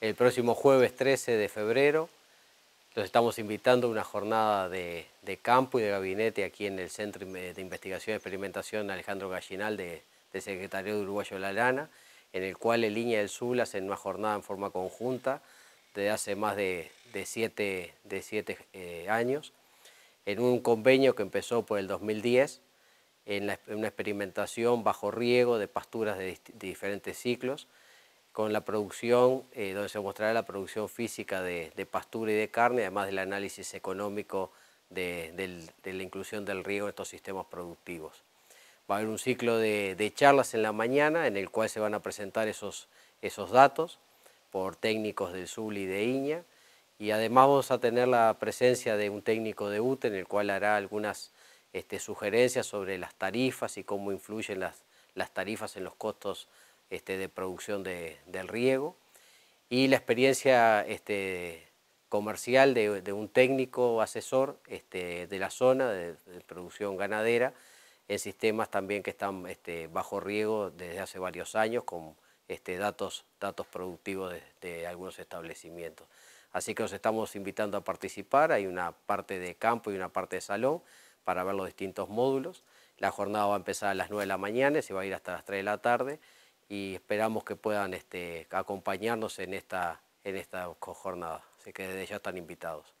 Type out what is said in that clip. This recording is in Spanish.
el próximo jueves 13 de febrero. Los estamos invitando a una jornada de, campo y de gabinete aquí en el Centro de Investigación y Experimentación Alejandro Gallinal de, Secretaría Secretario de Uruguayo de la Lana, en el cual el Línea del Sur hacen una jornada en forma conjunta desde hace más de, siete, eh, años, en un convenio que empezó por el 2010, en, una experimentación bajo riego de pasturas de diferentes ciclos, con la producción, eh, donde se mostrará la producción física de, pastura y de carne, además del análisis económico de, la inclusión del riego en estos sistemas productivos. Va a haber un ciclo de, charlas en la mañana en el cual se van a presentar esos, esos datos por técnicos del SUL y de IñA y además vamos a tener la presencia de un técnico de UTE en el cual hará algunas este, sugerencias sobre las tarifas y cómo influyen las, las tarifas en los costos este, de producción del riego y la experiencia este, comercial de, un técnico asesor este, de la zona de, producción ganadera en sistemas también que están bajo riego desde hace varios años con datos, datos productivos de algunos establecimientos. Así que los estamos invitando a participar, hay una parte de campo y una parte de salón para ver los distintos módulos. La jornada va a empezar a las 9 de la mañana y se va a ir hasta las 3 de la tarde y esperamos que puedan este, acompañarnos en esta, en esta jornada. Así que desde ya están invitados.